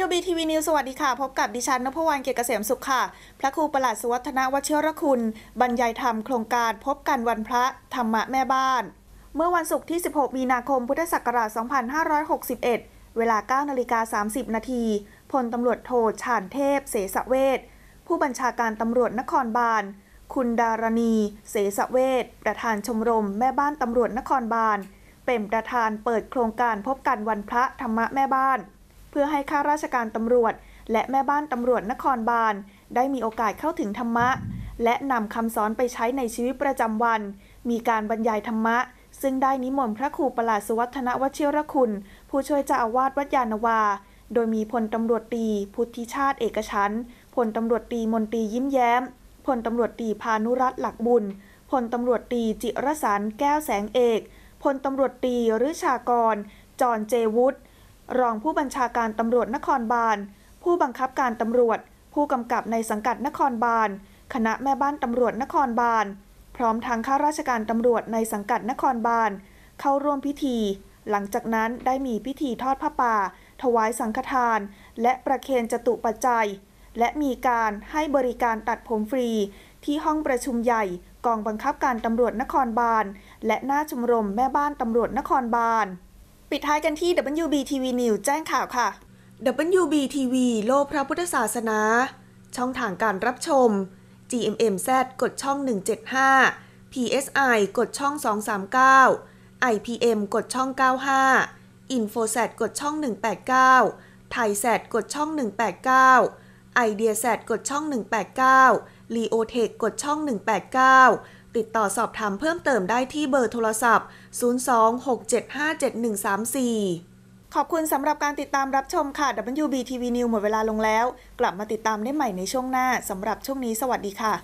WBTV News สวัสดีค่ะ พบกับดิฉันนพวรรณเกียรติเกษมสุขค่ะ พระครูประหลัดสุวัฒนวชิรคุณ บรรยายธรรมโครงการพบกันวันพระธรรมะแม่บ้าน เมื่อวันศุกร์ที่ 16มีนาคมพุทธศักราช2561 เวลา9นาฬิกา30 นาทีพลตำรวจโทชาญเทพ เสสเวทผู้บัญชาการตำรวจนครบาลคุณดารณีเสสเวทประธานชมรมแม่บ้านตำรวจนครบาลเป็นประธานเปิดโครงการพบกันวันพระธรรมะแม่บ้านเพื่อให้ข้าราชการตำรวจ และแม่บ้านตำรวจนครบาลได้มีโอกาสเข้าถึงธรรมะ และนำคำสอนไปใช้ในชีวิตประจำวัน มีการบรรยายธรรมะ ซึ่งได้นิมนต์พระครูประหลาดสุวัฒนวชิรคุณ ผู้ช่วยเจ้าอาวาสวัดยานวา โดยมีพลตำรวจตี พุทธิชาติเอกชันพลตำรวจตี มนตรียิ้มแย้ม พลตำรวจตีพานุรัตน์หลักบุญ พลตำรวจตีจิรสารแก้วแสงเอก พลตำรวจตีฤชากรจอนเจวุฒิรองผู้บัญชาการตำรวจนครบาล ผู้บังคับการตำรวจ ผู้กำกับในสังกัดนครบาล คณะแม่บ้านตำรวจนครบาล พร้อมทางข้าราชการตำรวจในสังกัดนครบาลเข้าร่วมพิธี หลังจากนั้นได้มีพิธีทอดผ้าป่า ถวายสังฆทาน และประเคนจตุปัจจัย และมีการให้บริการตัดผมฟรี ที่ห้องประชุมใหญ่กองบังคับการตำรวจนครบาลและหน้าชมรมแม่บ้านตำรวจนครบาลปิดท้ายกันที่ WBTV News แจ้งข่าวค่ะ WBTV โลกพระพุทธศาสนา ช่องทางการรับชม GMMZ กดช่อง 175 PSI กดช่อง 239 IPM กดช่อง 95 InfoSat กดช่อง 189 ThaiSat กดช่อง 189 IdeaSat กดช่อง 189 LeoTech กดช่อง 189ติดต่อสอบถามเพิ่มเติมได้ที่เบอร์โทรศัพท์ 026757134 ขอบคุณสำหรับการติดตามรับชมค่ะ WBTV News หมดเวลาลงแล้ว กลับมาติดตามได้ใหม่ในช่วงหน้าสำหรับช่วงนี้สวัสดีค่ะ